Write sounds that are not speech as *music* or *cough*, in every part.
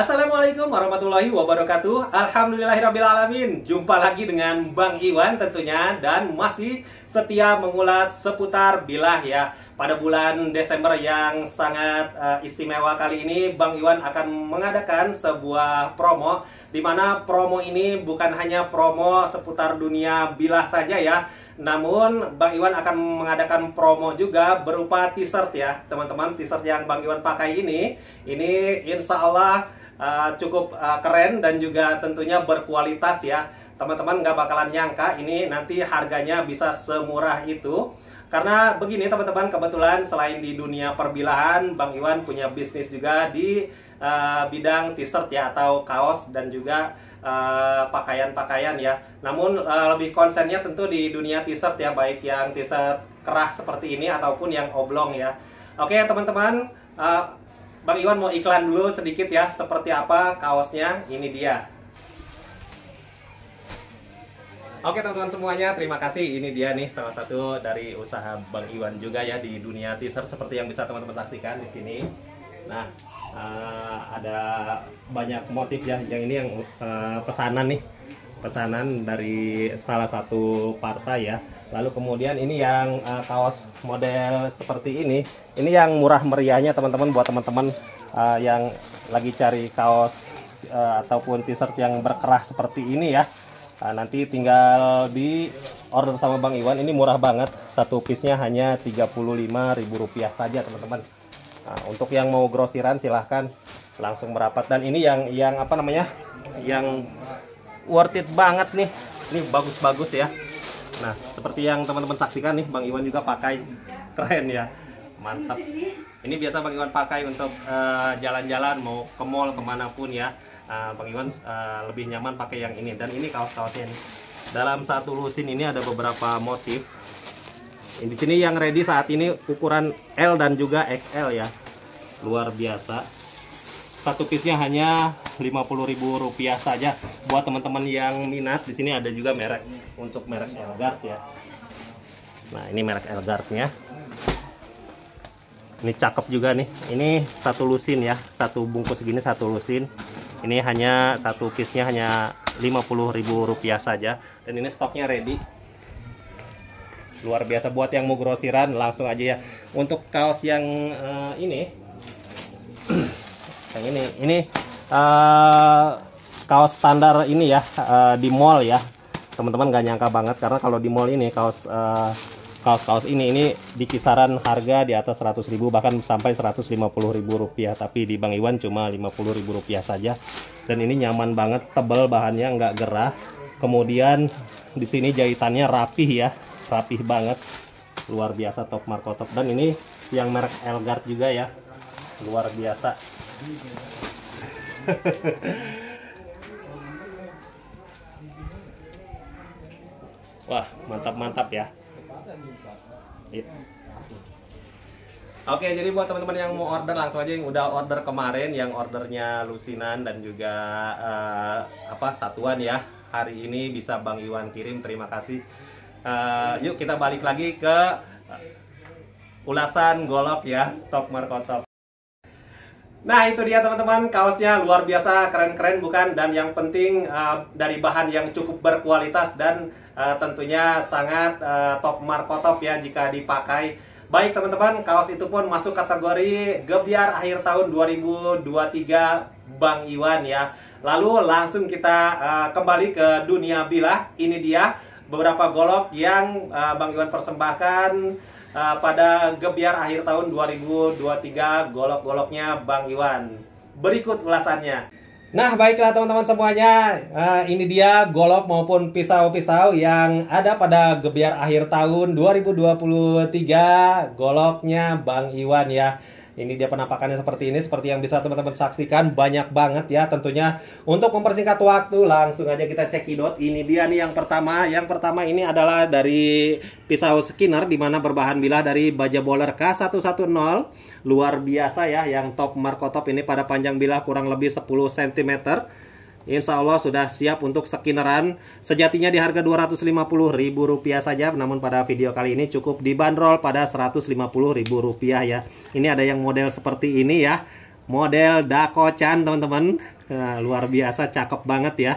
Assalamualaikum warahmatullahi wabarakatuh Alhamdulillahirrabbilalamin Jumpa lagi dengan Bang Iwan tentunya Dan masih setia mengulas seputar bilah ya Pada bulan Desember yang sangat uh, istimewa kali ini Bang Iwan akan mengadakan sebuah promo Dimana promo ini bukan hanya promo seputar dunia bilah saja ya namun Bang Iwan akan mengadakan promo juga berupa t-shirt ya teman-teman t-shirt yang Bang Iwan pakai ini ini insya Allah uh, cukup uh, keren dan juga tentunya berkualitas ya. Teman-teman nggak bakalan nyangka ini nanti harganya bisa semurah itu. Karena begini teman-teman, kebetulan selain di dunia perbilahan, Bang Iwan punya bisnis juga di uh, bidang t-shirt ya atau kaos dan juga pakaian-pakaian uh, ya. Namun uh, lebih konsennya tentu di dunia t-shirt ya, baik yang t-shirt kerah seperti ini ataupun yang oblong ya. Oke teman-teman, uh, Bang Iwan mau iklan dulu sedikit ya, seperti apa kaosnya, ini dia. Oke teman-teman semuanya, terima kasih. Ini dia nih salah satu dari usaha Bang Iwan juga ya di dunia teaser seperti yang bisa teman-teman saksikan di sini. Nah, uh, ada banyak motif ya, yang ini yang uh, pesanan nih pesanan dari salah satu partai ya. Lalu kemudian ini yang uh, kaos model seperti ini, ini yang murah meriahnya teman-teman buat teman-teman uh, yang lagi cari kaos uh, ataupun t-shirt yang berkerah seperti ini ya. Uh, nanti tinggal di order sama Bang Iwan, ini murah banget. Satu piece-nya hanya Rp35.000 saja teman-teman. Nah, untuk yang mau grosiran silahkan langsung merapat dan ini yang yang apa namanya yang worth it banget nih ini bagus-bagus ya nah seperti yang teman-teman saksikan nih Bang Iwan juga pakai keren ya mantap ini biasa Bang Iwan pakai untuk eh, jalan-jalan uh, mau ke mall kemanapun ya uh, Bang Iwan uh, lebih nyaman pakai yang ini dan ini kaos-kaosnya nih dalam satu lusin ini ada beberapa motif di sini yang ready saat ini ukuran L dan juga XL ya luar biasa satu piece-nya hanya Rp50.000 saja buat teman-teman yang minat di sini ada juga merek untuk merek Elgard ya nah ini merek Elgard-nya. ini cakep juga nih ini satu lusin ya satu bungkus gini satu lusin ini hanya satu piece-nya hanya Rp50.000 saja dan ini stoknya ready luar biasa buat yang mau grosiran langsung aja ya untuk kaos yang uh, ini *clears throat* yang ini ini uh, kaos standar ini ya uh, di mall ya teman-teman nggak nyangka banget karena kalau di mall ini kaos uh, kaos-kaos ini ini di kisaran harga di atas 100.000 bahkan sampai 150.000 rupiah tapi di Bang Iwan cuma 50.000 rupiah saja dan ini nyaman banget tebal bahannya nggak gerah kemudian di sini jahitannya rapih ya rapih banget luar biasa top markotop dan ini yang merek Elgard juga ya luar biasa *laughs* Wah, mantap-mantap ya. Iya. Oke, jadi buat teman-teman yang mau order langsung aja yang udah order kemarin, yang ordernya lusinan dan juga uh, apa satuan ya hari ini bisa Bang Iwan kirim. Terima kasih. Uh, yuk kita balik lagi ke eh, ulasan golok ya, Tok Markotok. Nah itu dia teman-teman kaosnya luar biasa keren-keren bukan dan yang penting uh, dari bahan yang cukup berkualitas dan uh, tentunya sangat uh, top marko top ya jika dipakai. Baik teman-teman kaos itu pun masuk kategori gebiar akhir tahun 2023 Bang Iwan ya. Lalu langsung kita uh, kembali ke dunia bilah. Ini dia beberapa golok yang uh, Bang Iwan persembahkan Eh, pada gebiar akhir tahun 2023 golok-goloknya Bang Iwan. Berikut ulasannya. Nah baiklah teman-teman semuanya, uh, ini dia golok maupun pisau-pisau yang ada pada gebiar akhir tahun 2023 goloknya Bang Iwan ya. Ini dia penampakannya seperti ini, seperti yang bisa teman-teman saksikan banyak banget ya tentunya. Untuk mempersingkat waktu, langsung aja kita cekidot. Ini dia nih yang pertama. Yang pertama ini adalah dari pisau skinner dimana berbahan bilah dari baja bowler K110. Luar biasa ya yang top markotop ini pada panjang bilah kurang lebih 10 cm Insya Allah sudah siap untuk skinneran Sejatinya di harga Rp250.000 saja Namun pada video kali ini cukup dibanderol pada Rp150.000 ya Ini ada yang model seperti ini ya Model Dakocan teman-teman nah, Luar biasa cakep banget ya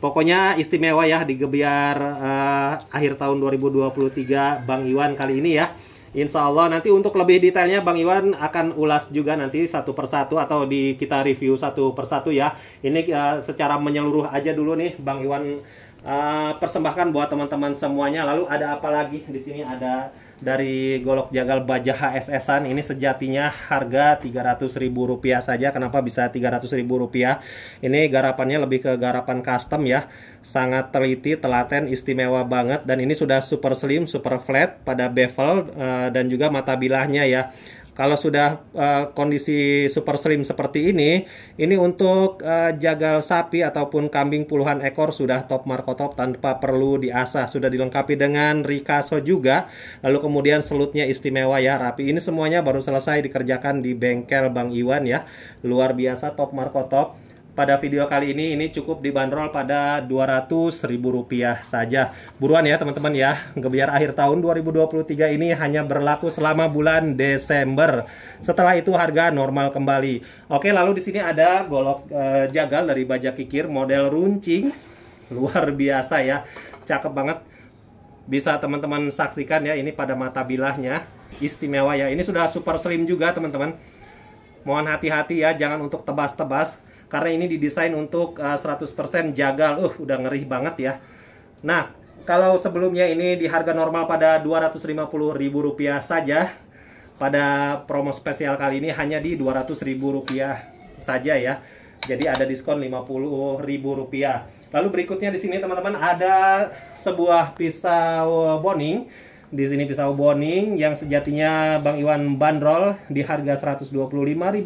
Pokoknya istimewa ya gebiar uh, eh, akhir tahun 2023 Bang Iwan kali ini ya Insya Allah nanti untuk lebih detailnya Bang Iwan akan ulas juga nanti satu persatu atau di kita review satu persatu ya. Ini uh, secara menyeluruh aja dulu nih Bang Iwan uh, persembahkan buat teman-teman semuanya. Lalu ada apa lagi di sini ada dari golok jagal baja HSS-an ini sejatinya harga Rp300.000 saja kenapa bisa Rp300.000 ini garapannya lebih ke garapan custom ya sangat teliti telaten istimewa banget dan ini sudah super slim super flat pada bevel eh, dan juga mata bilahnya ya kalau sudah uh, kondisi super slim seperti ini, ini untuk uh, jagal sapi ataupun kambing puluhan ekor sudah top markotop tanpa perlu diasah. Sudah dilengkapi dengan Rikaso juga. Lalu kemudian selutnya istimewa ya, rapi. Ini semuanya baru selesai dikerjakan di bengkel Bang Iwan ya. Luar biasa top markotop pada video kali ini ini cukup dibanderol pada rp rupiah saja. Buruan ya teman-teman ya. biar akhir tahun 2023 ini hanya berlaku selama bulan Desember. Setelah itu harga normal kembali. Oke, lalu di sini ada golok eh, jagal dari Baja Kikir model runcing. *laughs* Luar biasa ya. Cakep banget. Bisa teman-teman saksikan ya ini pada mata bilahnya. Istimewa ya. Ini sudah super slim juga teman-teman. Mohon hati-hati ya, jangan untuk tebas-tebas karena ini didesain untuk uh, eh, 100% jagal uh udah ngeri banget ya nah kalau sebelumnya ini di harga normal pada Rp250.000 saja pada promo spesial kali ini hanya di Rp200.000 saja ya jadi ada diskon Rp50.000 lalu berikutnya di sini teman-teman ada sebuah pisau boning di sini pisau boning yang sejatinya Bang Iwan bandrol di harga Rp125.000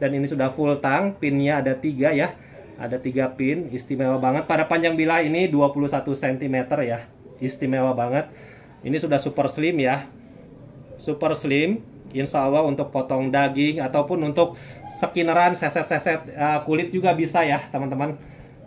dan ini sudah full tang pinnya ada tiga ya ada tiga pin istimewa banget pada panjang bilah ini 21 cm ya istimewa banget ini sudah super slim ya super slim Insya Allah untuk potong daging ataupun untuk sekineran seset-seset uh, kulit juga bisa ya teman-teman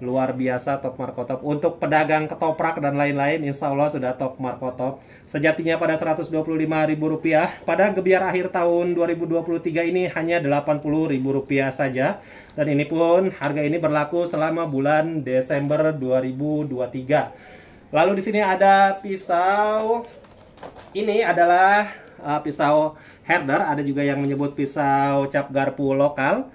luar biasa top markotop untuk pedagang ketoprak dan lain-lain insya Allah sudah top markotop sejatinya pada Rp125.000 pada gebiar akhir tahun 2023 ini hanya Rp80.000 saja dan ini pun harga ini berlaku selama bulan Desember 2023 lalu di sini ada pisau ini adalah uh, pisau herder ada juga yang menyebut pisau cap garpu lokal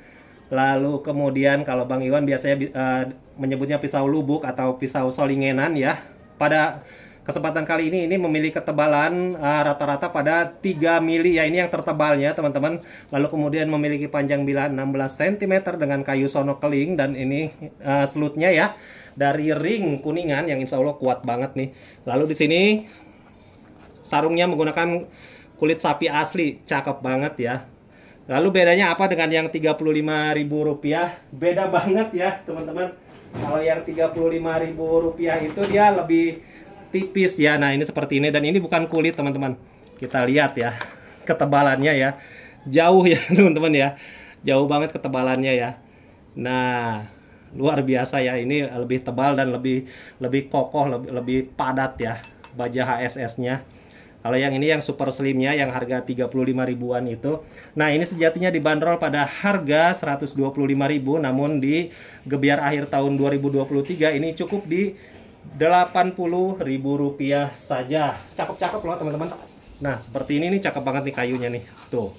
Lalu kemudian kalau Bang Iwan biasanya uh, menyebutnya pisau lubuk atau pisau solingenan ya. Pada kesempatan kali ini ini memiliki ketebalan eh, rata-rata uh, pada 3 mili ya ini yang tertebalnya teman-teman. Lalu kemudian memiliki panjang bilah 16 cm dengan kayu sono keling dan ini uh, selutnya ya dari ring kuningan yang insya Allah kuat banget nih. Lalu di sini sarungnya menggunakan kulit sapi asli, cakep banget ya. Lalu bedanya apa dengan yang Rp35.000? Beda banget ya, teman-teman. Kalau yang Rp35.000 itu dia lebih tipis ya. Nah, ini seperti ini dan ini bukan kulit, teman-teman. Kita lihat ya ketebalannya ya. Jauh ya, *laughs* teman-teman ya. Jauh banget ketebalannya ya. Nah, luar biasa ya. Ini lebih tebal dan lebih lebih kokoh, lebih, lebih padat ya baja HSS-nya. Kalau yang ini yang super slimnya yang harga 35 ribuan itu. Nah, ini sejatinya dibanderol pada harga 125 ribu namun di gebiar akhir tahun 2023 ini cukup di ribu rupiah saja. Cakep-cakep loh, teman-teman. Nah, seperti ini nih cakep banget nih kayunya nih. Tuh.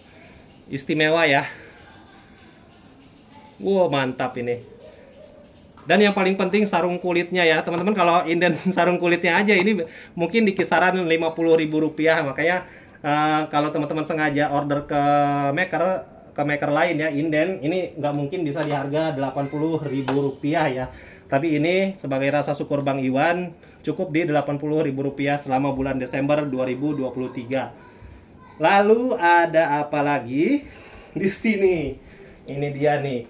Istimewa ya. Wow, mantap ini. Dan yang paling penting sarung kulitnya ya, teman-teman kalau inden *laughs* sarung kulitnya aja ini mungkin di kisaran Rp50.000 makanya uh, kalau teman-teman sengaja order ke maker ke maker lain ya inden ini nggak mungkin bisa di harga Rp80.000 ya tapi ini sebagai rasa syukur Bang Iwan cukup di Rp80.000 selama bulan Desember 2023 lalu ada apa lagi *laughs* di sini ini dia nih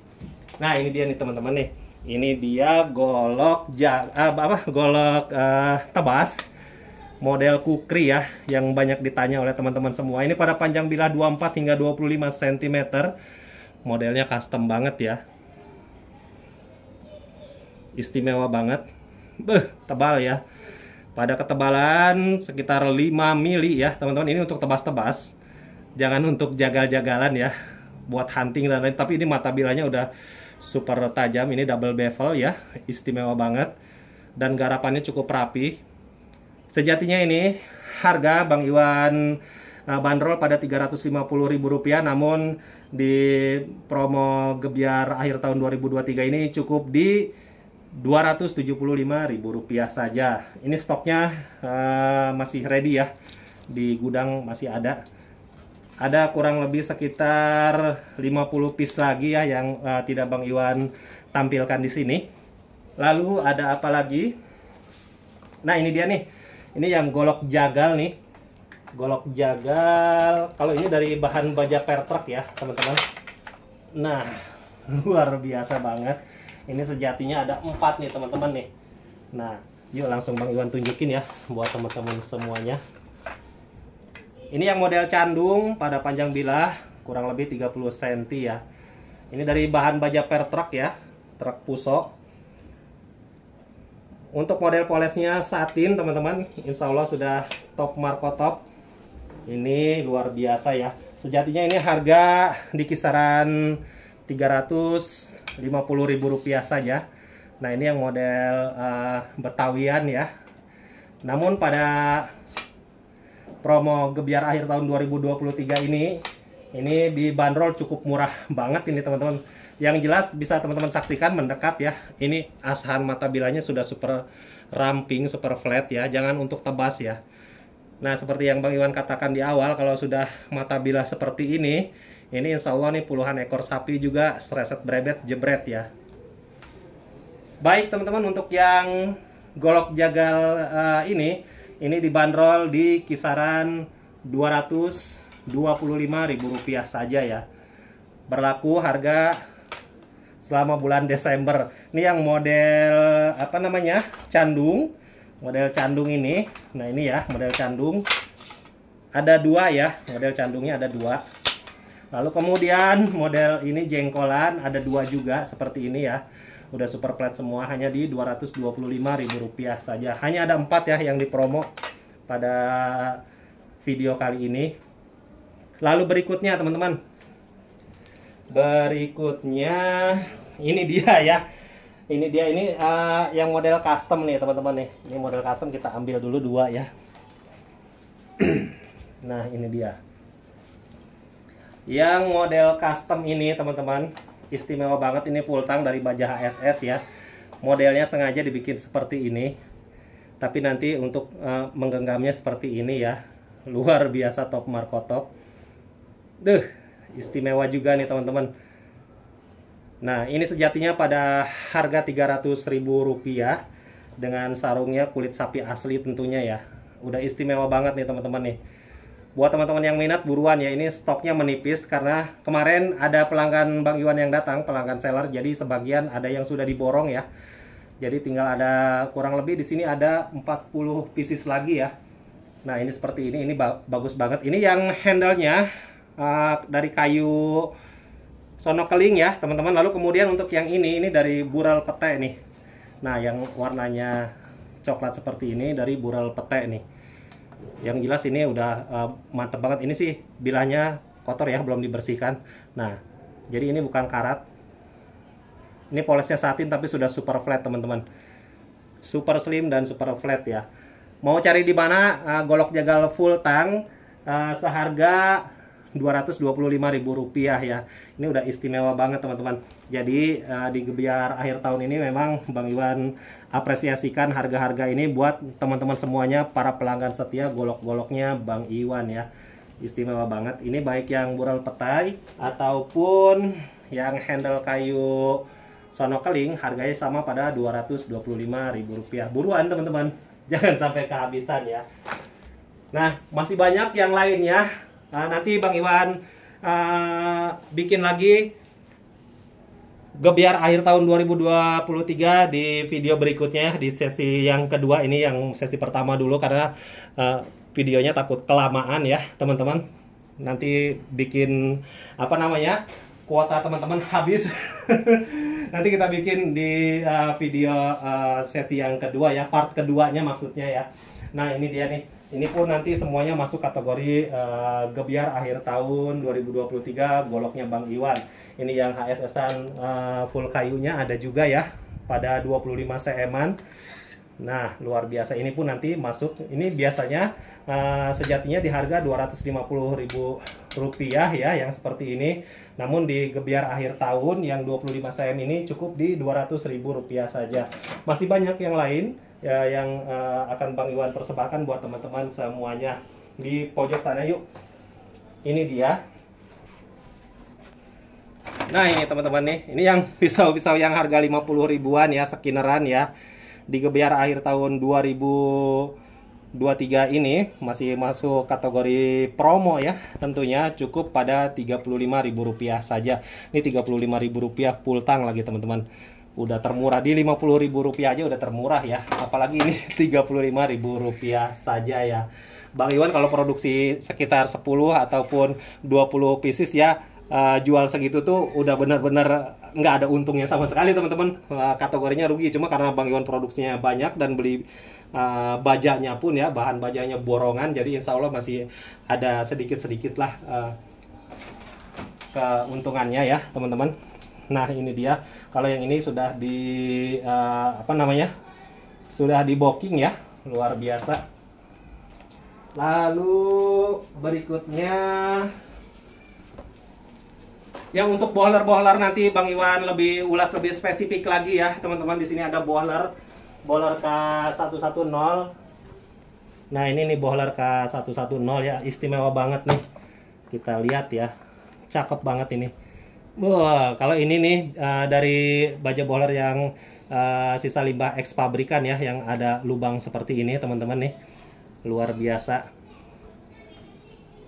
nah ini dia nih teman-teman nih ini dia golok ja, ah, apa golok uh, tebas model kukri ya yang banyak ditanya oleh teman-teman semua. Ini pada panjang bilah 24 hingga 25 cm. Modelnya custom banget ya. Istimewa banget. Beh, tebal ya. Pada ketebalan sekitar 5 mili ya, teman-teman. Ini untuk tebas-tebas. Jangan untuk jagal-jagalan ya buat hunting dan lain tapi ini mata bilahnya udah super tajam ini double bevel ya istimewa banget dan garapannya cukup rapi sejatinya ini harga Bang Iwan eh, bandrol pada rp rupiah, namun di promo gebiar akhir tahun 2023 ini cukup di rp rupiah saja ini stoknya uh, masih ready ya di gudang masih ada ada kurang lebih sekitar 50 piece lagi ya yang uh, tidak Bang Iwan tampilkan di sini. Lalu ada apa lagi? Nah, ini dia nih. Ini yang golok jagal nih. Golok jagal. Kalau ini dari bahan baja pertrak ya, teman-teman. Nah, *laughs* luar biasa banget. Ini sejatinya ada empat nih, teman-teman nih. Nah, yuk langsung Bang Iwan tunjukin ya buat teman-teman semuanya. Ini yang model candung pada panjang bilah kurang lebih 30 cm ya. Ini dari bahan baja per truk ya, truk pusok. Untuk model polesnya satin teman-teman, insya Allah sudah top marko top. Ini luar biasa ya. Sejatinya ini harga di kisaran 350 ribu rupiah saja. Nah ini yang model uh, betawian ya. Namun pada promo Gebiar akhir tahun 2023 ini. Ini dibanderol cukup murah *laughs* banget ini teman-teman. Yang jelas bisa teman-teman saksikan mendekat ya. Ini asahan mata bilanya sudah super ramping, super flat ya. Jangan untuk tebas ya. Nah, seperti yang Bang Iwan katakan di awal, kalau sudah mata bilah seperti ini, ini insya Allah nih puluhan ekor sapi juga stresset brebet jebret ya. Baik teman-teman, untuk yang golok jagal uh, ini, ini dibanderol di kisaran 225.000 rupiah saja ya berlaku harga selama bulan Desember ini yang model apa namanya candung model candung ini nah ini ya model candung ada dua ya model candungnya ada dua lalu kemudian model ini jengkolan ada dua juga seperti ini ya udah super flat semua hanya di Rp225.000 saja hanya ada empat ya yang dipromo pada video kali ini lalu berikutnya teman-teman berikutnya ini dia ya ini dia ini uh, yang model custom nih teman-teman nih ini model custom kita ambil dulu dua ya nah ini dia yang model custom ini teman-teman istimewa banget ini full tank dari Baja HSS ya modelnya sengaja dibikin seperti ini tapi nanti untuk uh, menggenggamnya seperti ini ya luar biasa top Marco top Duh, istimewa juga nih teman-teman. Nah, ini sejatinya pada harga rp rupiah dengan sarungnya kulit sapi asli tentunya ya. Udah istimewa banget nih teman-teman nih buat teman-teman yang minat buruan ya ini stoknya menipis karena kemarin ada pelanggan Bang Iwan yang datang pelanggan seller jadi sebagian ada yang sudah diborong ya jadi tinggal ada kurang lebih di sini ada 40 pieces lagi ya nah ini seperti ini ini ba bagus banget ini yang handle-nya uh, dari kayu sonokeling ya teman-teman lalu kemudian untuk yang ini ini dari bural pete nih nah yang warnanya coklat seperti ini dari bural pete nih yang jelas ini udah uh, mantep banget ini sih bilahnya kotor ya belum dibersihkan nah jadi ini bukan karat ini polesnya satin tapi sudah super flat teman-teman super slim dan super flat ya mau cari di mana uh, golok jagal full tang uh, eh, seharga Rp225.000 ya. Ini udah istimewa banget teman-teman. Jadi uh, di gebiar akhir tahun ini memang Bang Iwan apresiasikan harga-harga ini buat teman-teman semuanya para pelanggan setia golok-goloknya Bang Iwan ya. Istimewa banget. Ini baik yang bural petai ataupun yang handle kayu sono keling harganya sama pada Rp225.000. Buruan teman-teman. Jangan sampai kehabisan ya. Nah, masih banyak yang lain ya. Nah, nanti Bang Iwan uh, bikin lagi gebiar akhir tahun 2023 di video berikutnya di sesi yang kedua ini yang sesi pertama dulu karena uh, videonya takut kelamaan ya teman-teman nanti bikin apa namanya kuota teman-teman habis *laughs* nanti kita bikin di uh, video uh, sesi yang kedua ya part keduanya maksudnya ya nah ini dia nih ini pun nanti semuanya masuk kategori uh, gebiar akhir tahun 2023 goloknya Bang Iwan. Ini yang HSS-an uh, eh, full kayunya ada juga ya pada 25 cm Nah, luar biasa ini pun nanti masuk ini biasanya uh, sejatinya di harga ribu rupiah ya yang seperti ini. Namun di gebiar akhir tahun yang 25 cm ini cukup di 200 ribu rupiah saja. Masih banyak yang lain ya, yang uh, akan Bang Iwan persembahkan buat teman-teman semuanya di pojok sana yuk. Ini dia. Nah ini teman-teman nih, ini yang *laughs* pisau-pisau yang harga 50 ribuan ya, sekineran ya. di gebiar akhir tahun 2023 ini masih masuk kategori promo ya. Tentunya cukup pada 35 ribu rupiah saja. Ini 35 ribu rupiah full lagi teman-teman udah termurah di Rp50.000 aja udah termurah ya. Apalagi ini *laughs* Rp35.000 saja ya. Bang Iwan kalau produksi sekitar 10 ataupun 20 pieces ya uh, jual segitu tuh udah benar-benar nggak ada untungnya sama sekali teman-teman. Uh, kategorinya rugi cuma karena Bang Iwan produksinya banyak dan beli uh, bajanya pun ya bahan bajanya borongan jadi insya Allah masih ada sedikit-sedikit lah uh, keuntungannya ya teman-teman. Nah, ini dia. Kalau yang ini sudah di uh, apa namanya? Sudah di booking ya. Luar biasa. Lalu berikutnya yang untuk boiler-boiler nanti Bang Iwan lebih ulas lebih spesifik lagi ya, teman-teman. Di sini ada boiler boiler K110. Nah, ini nih boiler K110 ya, istimewa banget nih. Kita lihat ya. Cakep banget ini. Wah, kalau ini nih uh, dari baja bohler yang uh, sisa limbah eks pabrikan ya yang ada lubang seperti ini teman-teman nih. Luar biasa.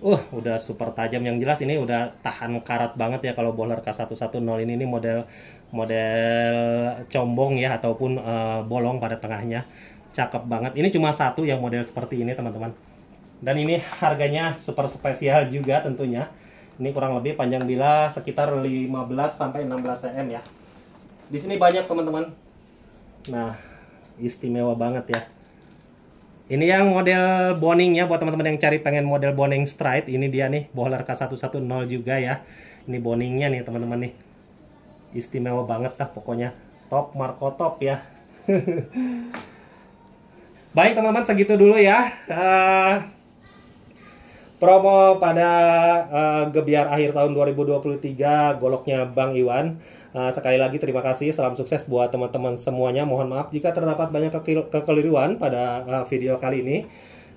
Uh, udah super tajam yang jelas ini udah tahan karat banget ya kalau bohler K110 ini ini model model combong ya ataupun uh, bolong pada tengahnya. Cakep banget. Ini cuma satu yang model seperti ini teman-teman. Dan ini harganya super spesial juga tentunya ini kurang lebih panjang bila sekitar 15 sampai 16 cm ya. Di sini banyak teman-teman. Nah, istimewa banget ya. Ini yang model boning ya buat teman-teman yang cari pengen model boning stride ini dia nih bowler K110 juga ya. Ini boningnya nih teman-teman nih. Istimewa banget dah pokoknya. Top Marco top ya. *laughs* Baik teman-teman segitu dulu ya. Eh, promo pada uh, gebiar akhir tahun 2023 goloknya Bang Iwan. Uh, sekali lagi terima kasih, salam sukses buat teman-teman semuanya. Mohon maaf jika terdapat banyak kekeliruan pada uh, video kali ini.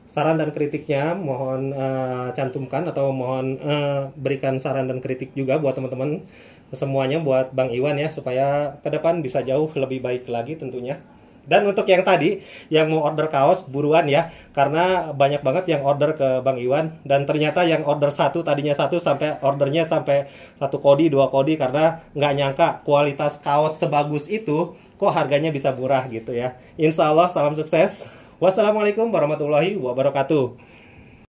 Saran dan kritiknya mohon uh, cantumkan atau mohon uh, berikan saran dan kritik juga buat teman-teman semuanya buat Bang Iwan ya supaya ke depan bisa jauh lebih baik lagi tentunya. Dan untuk yang tadi yang mau order kaos buruan ya karena banyak banget yang order ke Bang Iwan dan ternyata yang order satu tadinya satu sampai ordernya sampai satu kodi dua kodi karena nggak nyangka kualitas kaos sebagus itu kok harganya bisa murah gitu ya. Insya Allah salam sukses. Wassalamualaikum warahmatullahi wabarakatuh.